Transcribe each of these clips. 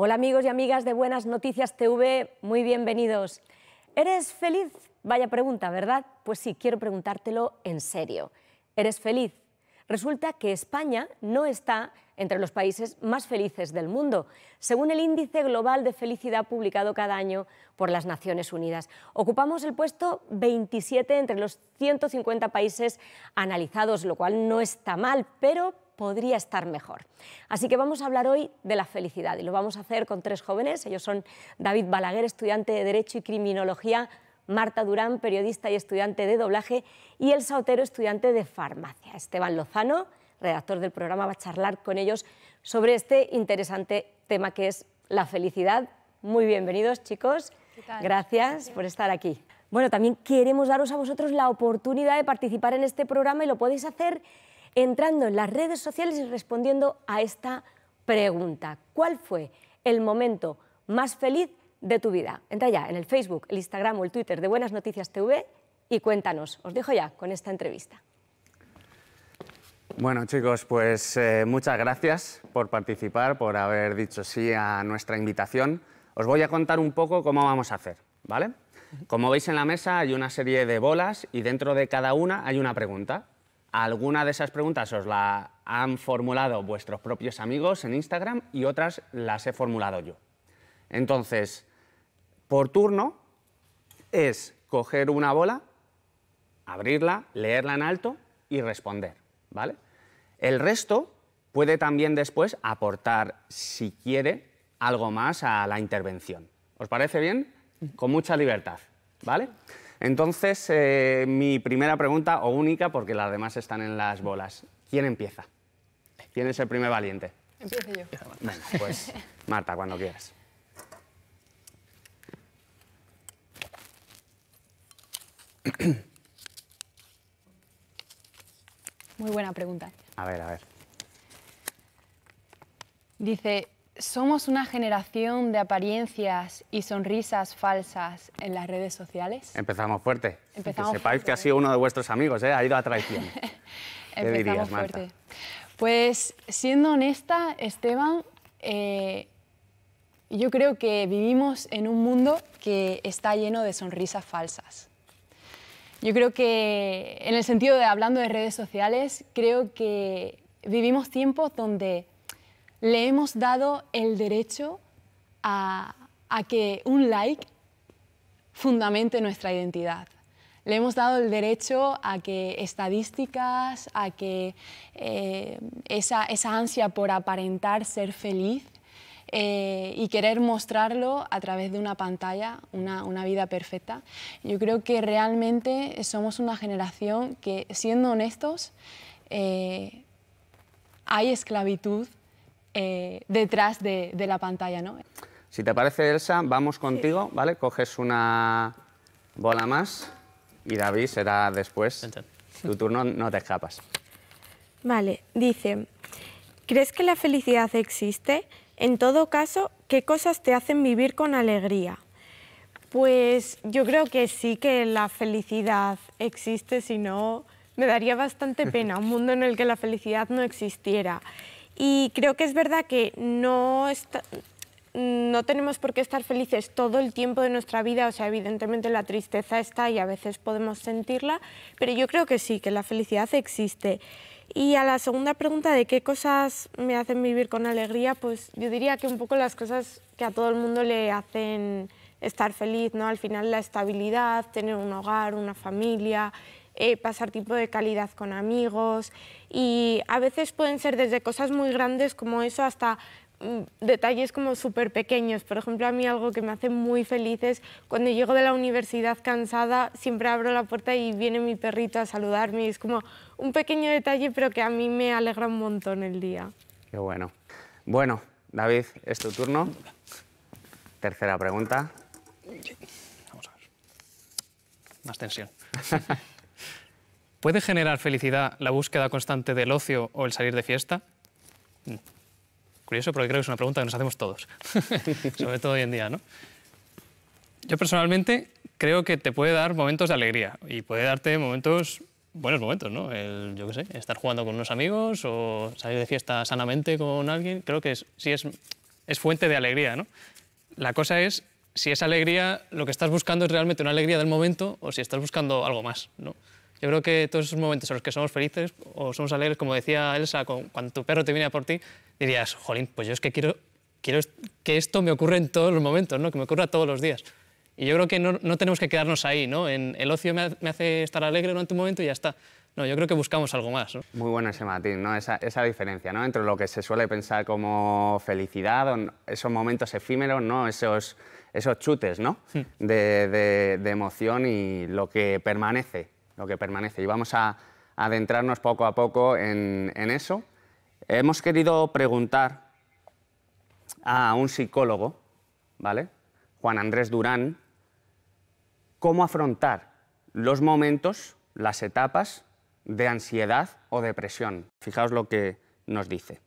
Hola amigos y amigas de Buenas Noticias TV, muy bienvenidos. ¿Eres feliz? Vaya pregunta, ¿verdad? Pues sí, quiero preguntártelo en serio. ¿Eres feliz? Resulta que España no está entre los países más felices del mundo, según el Índice Global de Felicidad publicado cada año por las Naciones Unidas. Ocupamos el puesto 27 entre los 150 países analizados, lo cual no está mal, pero podría estar mejor. Así que vamos a hablar hoy de la felicidad y lo vamos a hacer con tres jóvenes. Ellos son David Balaguer, estudiante de Derecho y Criminología, Marta Durán, periodista y estudiante de doblaje, y el sautero, estudiante de farmacia. Esteban Lozano, redactor del programa, va a charlar con ellos sobre este interesante tema que es la felicidad. Muy bienvenidos, chicos. Gracias por estar aquí. Bueno, también queremos daros a vosotros la oportunidad de participar en este programa y lo podéis hacer entrando en las redes sociales y respondiendo a esta pregunta. ¿Cuál fue el momento más feliz de tu vida? Entra ya en el Facebook, el Instagram o el Twitter de Buenas Noticias TV y cuéntanos. Os dejo ya con esta entrevista. Bueno chicos, pues eh, muchas gracias por participar, por haber dicho sí a nuestra invitación. Os voy a contar un poco cómo vamos a hacer, ¿vale? Como veis en la mesa hay una serie de bolas y dentro de cada una hay una pregunta. Algunas de esas preguntas os la han formulado vuestros propios amigos en Instagram y otras las he formulado yo. Entonces, por turno es coger una bola, abrirla, leerla en alto y responder, ¿vale? El resto puede también después aportar, si quiere, algo más a la intervención. ¿Os parece bien? Con mucha libertad, ¿vale? Entonces, eh, mi primera pregunta, o única, porque las demás están en las bolas. ¿Quién empieza? ¿Quién es el primer valiente? Empiezo yo. Venga, pues Marta, cuando quieras. Muy buena pregunta. A ver, a ver. Dice, ¿Somos una generación de apariencias y sonrisas falsas en las redes sociales? Empezamos fuerte. que sepáis que ha sido uno de vuestros amigos, ¿eh? ha ido a traición. Empezamos Fuerte. Pues siendo honesta, Esteban, eh, yo creo que vivimos en un mundo que está lleno de sonrisas falsas. Yo creo que, en el sentido de hablando de redes sociales, creo que vivimos tiempos donde le hemos dado el derecho a, que un like fundamente nuestra identidad. Le hemos dado el derecho a que estadísticas, a que eh, esa, ansia por aparentar ser feliz eh, y querer mostrarlo a través de una pantalla, una, vida perfecta. Yo creo que realmente somos una generación que, siendo honestos, eh, hay esclavitud eh, detrás de, la pantalla. ¿no? Si te parece, Elsa, vamos contigo, ¿vale? Coges una bola más y David será después. Tu turno no te escapas. Vale, dice, ¿crees que la felicidad existe? En todo caso, ¿qué cosas te hacen vivir con alegría? Pues yo creo que sí que la felicidad existe, si no, me daría bastante pena un mundo en el que la felicidad no existiera. Y creo que es verdad que no, no tenemos por qué estar felices todo el tiempo de nuestra vida, o sea, evidentemente la tristeza está y a veces podemos sentirla, pero yo creo que sí, que la felicidad existe. Y a la segunda pregunta de qué cosas me hacen vivir con alegría, pues yo diría que un poco las cosas que a todo el mundo le hacen estar feliz, ¿no? Al final la estabilidad, tener un hogar, una familia, eh, pasar tiempo de calidad con amigos y a veces pueden ser desde cosas muy grandes como eso hasta mm, detalles como súper pequeños. Por ejemplo, a mí algo que me hace muy feliz es cuando llego de la universidad cansada, siempre abro la puerta y viene mi perrito a saludarme. es como un pequeño detalle, pero que a mí me alegra un montón el día. Qué bueno. Bueno, David, es tu turno. Tercera pregunta. Vamos a ver. Más tensión. ¿Puede generar felicidad la búsqueda constante del ocio o el salir de fiesta? Mm. Curioso, porque creo que es una pregunta que nos hacemos todos, sobre todo hoy en día, ¿no? Yo personalmente creo que te puede dar momentos de alegría y puede darte momentos, buenos momentos, ¿no? El, yo qué sé, estar jugando con unos amigos o salir de fiesta sanamente con alguien, creo que sí es, es fuente de alegría, ¿no? La cosa es si esa alegría, lo que estás buscando es realmente una alegría del momento o si estás buscando algo más, ¿no? Yo creo que todos esos momentos en los que somos felices o somos alegres, como decía Elsa, cuando tu perro te viene a por ti, dirías, jolín, pues yo es que quiero, quiero que esto me ocurra en todos los momentos, ¿no? que me ocurra todos los días. Y yo creo que no, tenemos que quedarnos ahí, ¿no? En el ocio me, hace estar alegre durante un momento y ya está. No, yo creo que buscamos algo más. Muy bueno ese Matín, ¿no? Esa, diferencia ¿no? entre lo que se suele pensar como felicidad, o esos momentos efímeros, ¿no? esos, esos chutes ¿no? Hmm. De, de emoción y lo que permanece lo que permanece. Y vamos a adentrarnos poco a poco en, eso. Hemos querido preguntar a un psicólogo, ¿vale? Juan Andrés Durán, cómo afrontar los momentos, las etapas de ansiedad o depresión. Fijaos lo que nos dice.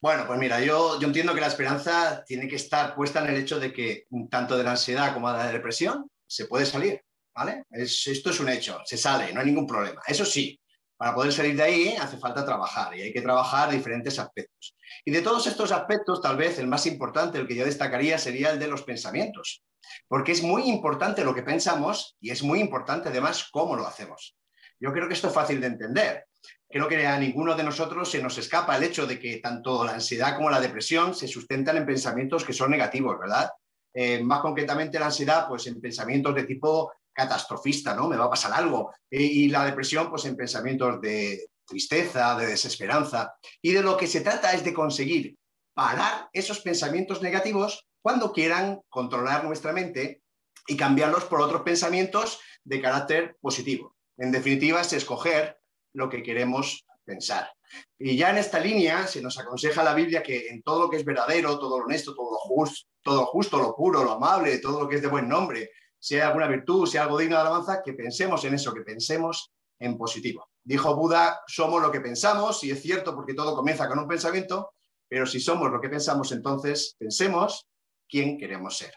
Bueno, pues mira, yo, yo entiendo que la esperanza tiene que estar puesta en el hecho de que tanto de la ansiedad como de la depresión se puede salir. ¿vale? esto es un hecho, se sale, no hay ningún problema. Eso sí, para poder salir de ahí hace falta trabajar y hay que trabajar diferentes aspectos. Y de todos estos aspectos, tal vez el más importante, el que yo destacaría, sería el de los pensamientos, porque es muy importante lo que pensamos y es muy importante además cómo lo hacemos. Yo creo que esto es fácil de entender. Creo que a ninguno de nosotros se nos escapa el hecho de que tanto la ansiedad como la depresión se sustentan en pensamientos que son negativos, ¿verdad? Eh, más concretamente la ansiedad, pues en pensamientos de tipo catastrofista, ¿no? Me va a pasar algo. Eh, y, la depresión, pues en pensamientos de tristeza, de desesperanza. Y de lo que se trata es de conseguir parar esos pensamientos negativos cuando quieran controlar nuestra mente y cambiarlos por otros pensamientos de carácter positivo. En definitiva, es escoger lo que queremos pensar. Y ya en esta línea se nos aconseja la Biblia que en todo lo que es verdadero, todo lo honesto, todo lo, justo, todo lo justo, lo puro, lo amable, todo lo que es de buen nombre, si hay alguna virtud, si hay algo digno de alabanza, que pensemos en eso, que pensemos en positivo. Dijo Buda, somos lo que pensamos, y es cierto porque todo comienza con un pensamiento, pero si somos lo que pensamos, entonces pensemos quién queremos ser.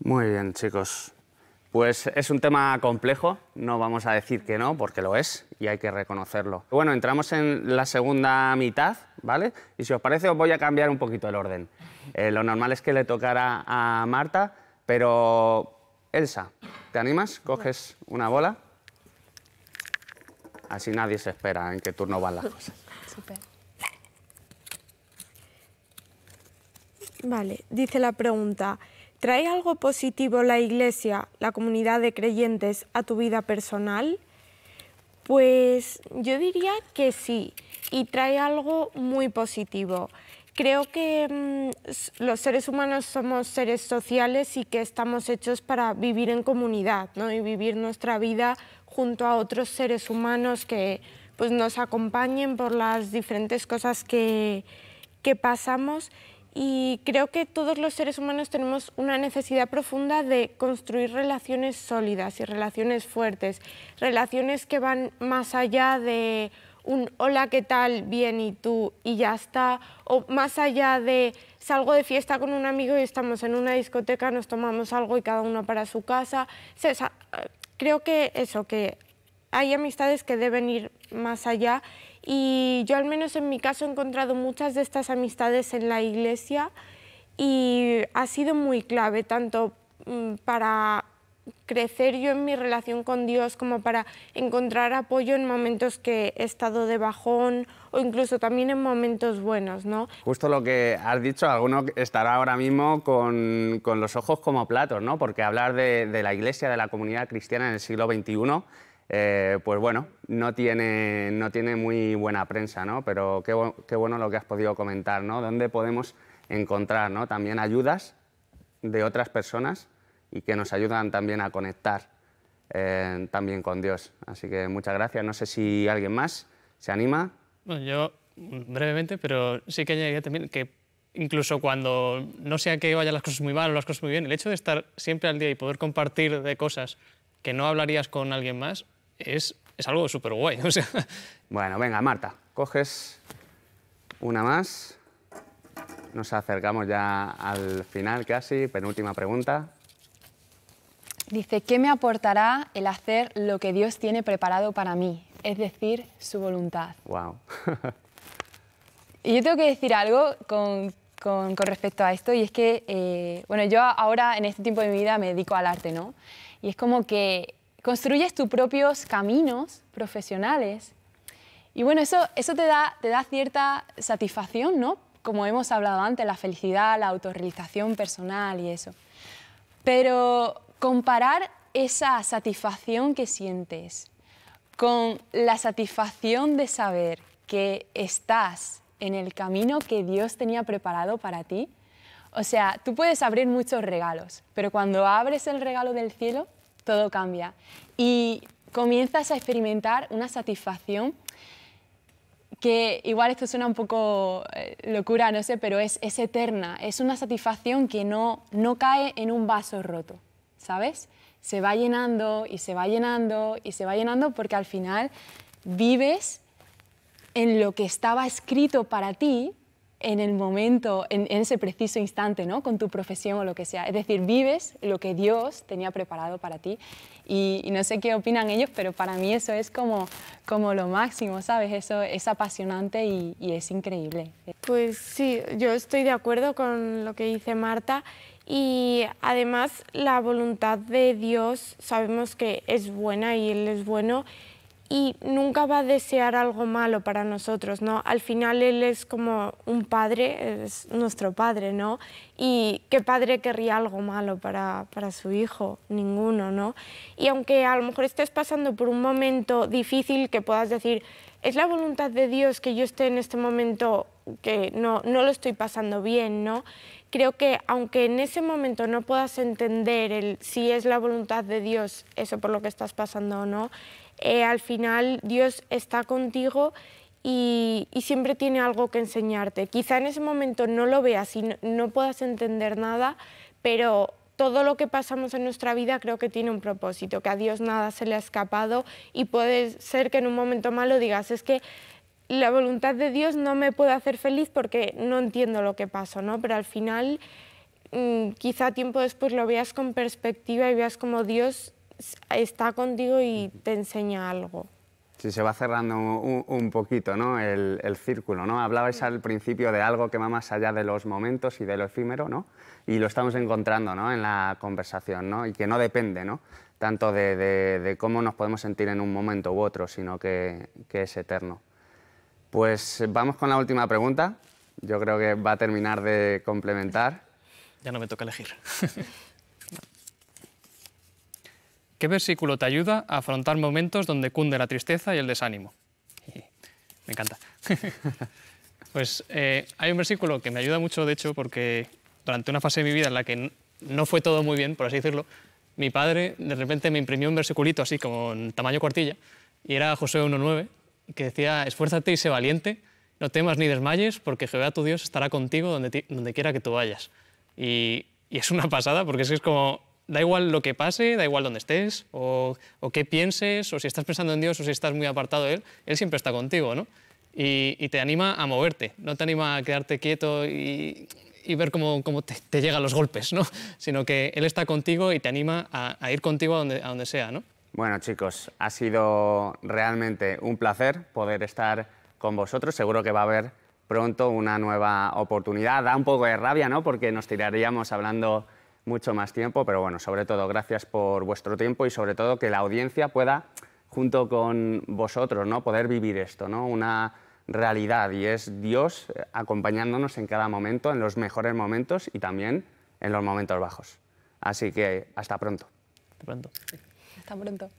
Muy bien, chicos. Pues es un tema complejo, no vamos a decir que no, porque lo es y hay que reconocerlo. Bueno, entramos en la segunda mitad, ¿vale? Y si os parece, os voy a cambiar un poquito el orden. Eh, lo normal es que le tocara a Marta, pero, Elsa, ¿te animas? Coges una bola. Así nadie se espera en qué turno van las cosas. Super. Vale, dice la pregunta. ¿Trae algo positivo la iglesia, la comunidad de creyentes, a tu vida personal? Pues yo diría que sí, y trae algo muy positivo creo que mm, los seres humanos somos seres sociales y que estamos hechos para vivir en comunidad ¿no? y vivir nuestra vida junto a otros seres humanos que pues, nos acompañen por las diferentes cosas que, que pasamos. Y creo que todos los seres humanos tenemos una necesidad profunda de construir relaciones sólidas y relaciones fuertes, relaciones que van más allá de un hola, ¿qué tal? Bien, ¿y tú? Y ya está. O más allá de salgo de fiesta con un amigo y estamos en una discoteca, nos tomamos algo y cada uno para su casa. creo que eso, que hay amistades que deben ir más allá y yo al menos en mi caso he encontrado muchas de estas amistades en la iglesia y ha sido muy clave tanto mm, para crecer yo en mi relación con Dios, como para encontrar apoyo en momentos que he estado de bajón o incluso también en momentos buenos, ¿no? Justo lo que has dicho, alguno estará ahora mismo con, los ojos como platos, ¿no? Porque hablar de, la Iglesia, de la comunidad cristiana en el siglo XXI, eh, pues bueno, no tiene, muy buena prensa, ¿no? Pero qué, bueno lo que has podido comentar, ¿no? ¿Dónde podemos encontrar también ayudas de otras personas y que nos ayudan también a conectar eh, también con Dios. Así que muchas gracias. No sé si alguien más se anima. Bueno, yo mm, brevemente, pero sí que añadiría también que incluso cuando no sea que vayan las cosas muy mal o las cosas muy bien, el hecho de estar siempre al día y poder compartir de cosas que no hablarías con alguien más es, es algo súper guay. Bueno, venga, Marta, coges una más. Nos acercamos ya al final casi, penúltima pregunta. Dice, ¿qué me aportará el hacer lo que Dios tiene preparado para mí? Es decir, su voluntad. Wow. y yo tengo que decir algo con, con, con respecto a esto, y es que, eh, bueno, yo ahora en este tiempo de mi vida me dedico al arte, ¿no? Y es como que construyes tus propios caminos profesionales. Y bueno, eso, eso te, da, te da cierta satisfacción, ¿no? Como hemos hablado antes, la felicidad, la autorrealización personal y eso. Pero comparar esa satisfacción que sientes con la satisfacción de saber que estás en el camino que Dios tenía preparado para ti. O sea, tú puedes abrir muchos regalos, pero cuando abres el regalo del cielo, todo cambia y comienzas a experimentar una satisfacción que igual esto suena un poco eh, locura, no sé, pero es, eterna, es una satisfacción que no, no cae en un vaso roto. ¿sabes? Se va llenando y se va llenando y se va llenando porque al final vives en lo que estaba escrito para ti en el momento, en, ese preciso instante, ¿no? con tu profesión o lo que sea. Es decir, vives lo que Dios tenía preparado para ti. Y, no sé qué opinan ellos, pero para mí eso es como, como lo máximo, ¿sabes? Eso es apasionante y es increíble. Pues sí, yo estoy de acuerdo con lo que dice Marta y además la voluntad de Dios sabemos que es buena y Él es bueno y nunca va a desear algo malo para nosotros, ¿no? Al final Él es como un padre, es nuestro padre, ¿no? Y qué padre querría algo malo para, su hijo, ninguno, ¿no? Y aunque a lo mejor estés pasando por un momento difícil que puedas decir, es la voluntad de Dios que yo esté en este momento que no, no lo estoy pasando bien, ¿no? Creo que aunque en ese momento no puedas entender el, si es la voluntad de Dios eso por lo que estás pasando o no, eh, al final Dios está contigo y, siempre tiene algo que enseñarte. Quizá en ese momento no lo veas y no, no puedas entender nada, pero todo lo que pasamos en nuestra vida creo que tiene un propósito, que a Dios nada se le ha escapado y puede ser que en un momento malo digas, es que la voluntad de Dios no me puede hacer feliz porque no entiendo lo que pasó, ¿no? Pero al final, mm, quizá tiempo después lo veas con perspectiva y veas como Dios está contigo y te enseña algo. Sí, se va cerrando un, poquito ¿no? el, círculo. ¿no? Hablabais al principio de algo que va más allá de los momentos y de lo efímero, ¿no? y lo estamos encontrando ¿no? en la conversación, ¿no? y que no depende ¿no? tanto de, cómo nos podemos sentir en un momento u otro, sino que, que, es eterno. Pues vamos con la última pregunta. Yo creo que va a terminar de complementar. Ya no me toca elegir. ¿Qué versículo te ayuda a afrontar momentos donde cunde la tristeza y el desánimo? Me encanta. pues eh, hay un versículo que me ayuda mucho, de hecho, porque durante una fase de mi vida en la que no fue todo muy bien, por así decirlo, mi padre de repente me imprimió un versiculito así como en tamaño cuartilla, y era José 1.9, que decía, esfuérzate y sé valiente, no temas ni desmayes, porque Jehová tu Dios estará contigo donde, quiera que tú vayas. Y, es una pasada, porque es, es como, da igual lo que pase, da igual dónde estés, o, qué pienses, o si estás pensando en Dios, o si estás muy apartado de Él, Él siempre está contigo, ¿no? Y, te anima a moverte, no te anima a quedarte quieto y, ver cómo, te, llegan los golpes, ¿no? Sino que Él está contigo y te anima a, ir contigo donde, a donde sea, ¿no? Bueno, chicos, ha sido realmente un placer poder estar con vosotros. Seguro que va a haber pronto una nueva oportunidad. Da un poco de rabia, ¿no? Porque nos tiraríamos hablando mucho más tiempo, pero bueno, sobre todo gracias por vuestro tiempo y sobre todo que la audiencia pueda, junto con vosotros, ¿no? poder vivir esto, ¿no? una realidad y es Dios eh, acompañándonos en cada momento, en los mejores momentos y también en los momentos bajos. Así que hasta pronto. Hasta pronto. Hasta pronto.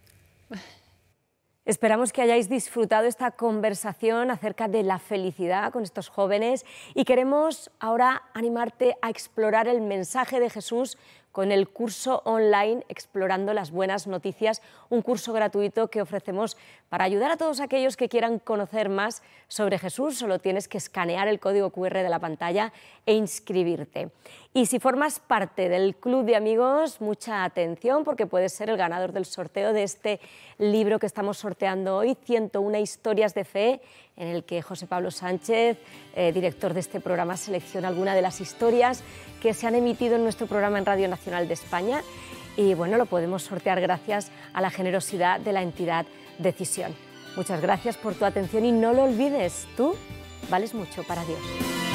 Esperamos que hayáis disfrutado esta conversación acerca de la felicidad con estos jóvenes y queremos ahora animarte a explorar el mensaje de Jesús con el curso online Explorando las Buenas Noticias, un curso gratuito que ofrecemos para ayudar a todos aquellos que quieran conocer más sobre Jesús. Solo tienes que escanear el código QR de la pantalla e inscribirte. Y si formas parte del club de amigos, mucha atención porque puedes ser el ganador del sorteo de este libro que estamos sorteando hoy, 101 historias de fe en el que José Pablo Sánchez, eh, director de este programa, selecciona alguna de las historias que se han emitido en nuestro programa en Radio Nacional de España y bueno, lo podemos sortear gracias a la generosidad de la entidad Decisión. Muchas gracias por tu atención y no lo olvides, tú vales mucho para Dios.